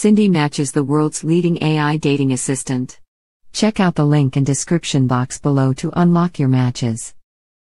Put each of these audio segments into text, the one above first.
Cindy Match is the world's leading AI dating assistant. Check out the link in description box below to unlock your matches.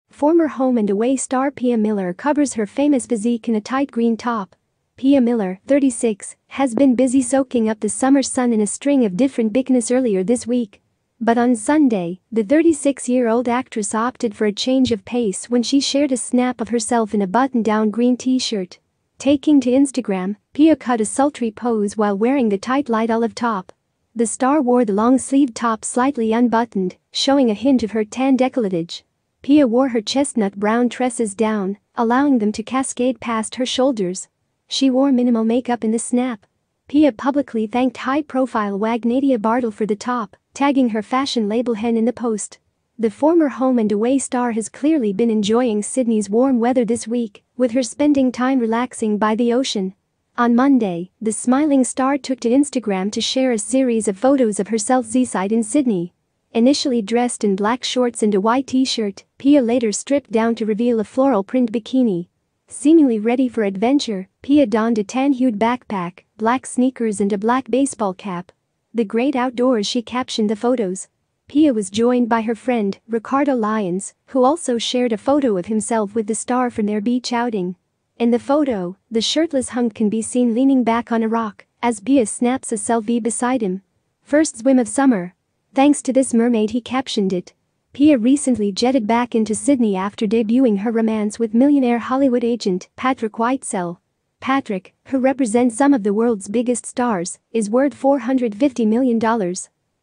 Former home and away star Pia Miller covers her famous physique in a tight green top. Pia Miller, 36, has been busy soaking up the summer sun in a string of different bikinis earlier this week. But on Sunday, the 36-year-old actress opted for a change of pace when she shared a snap of herself in a button-down green t-shirt. Taking to Instagram, Pia cut a sultry pose while wearing the tight light olive top. The star wore the long-sleeved top slightly unbuttoned, showing a hint of her tan décolletage. Pia wore her chestnut brown tresses down, allowing them to cascade past her shoulders. She wore minimal makeup in the snap. Pia publicly thanked high-profile Wagnadia Bartle for the top, tagging her fashion label hen in the post. The former home and away star has clearly been enjoying Sydney's warm weather this week, with her spending time relaxing by the ocean. On Monday, the smiling star took to Instagram to share a series of photos of herself seaside in Sydney. Initially dressed in black shorts and a white t-shirt, Pia later stripped down to reveal a floral print bikini. Seemingly ready for adventure, Pia donned a tan-hued backpack, black sneakers and a black baseball cap. The great outdoors she captioned the photos, Pia was joined by her friend, Ricardo Lyons, who also shared a photo of himself with the star from their beach outing. In the photo, the shirtless hunk can be seen leaning back on a rock as Pia snaps a selfie beside him. First swim of summer. Thanks to this mermaid he captioned it. Pia recently jetted back into Sydney after debuting her romance with millionaire Hollywood agent Patrick Whitesell. Patrick, who represents some of the world's biggest stars, is worth $450 million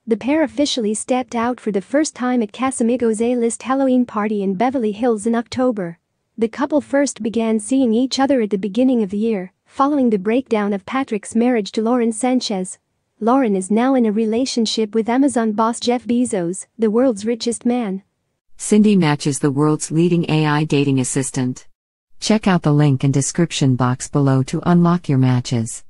the pair officially stepped out for the first time at Casamigo's A-list Halloween party in Beverly Hills in October. The couple first began seeing each other at the beginning of the year, following the breakdown of Patrick's marriage to Lauren Sanchez. Lauren is now in a relationship with Amazon boss Jeff Bezos, the world's richest man. Cindy matches the world's leading AI dating assistant. Check out the link in description box below to unlock your matches.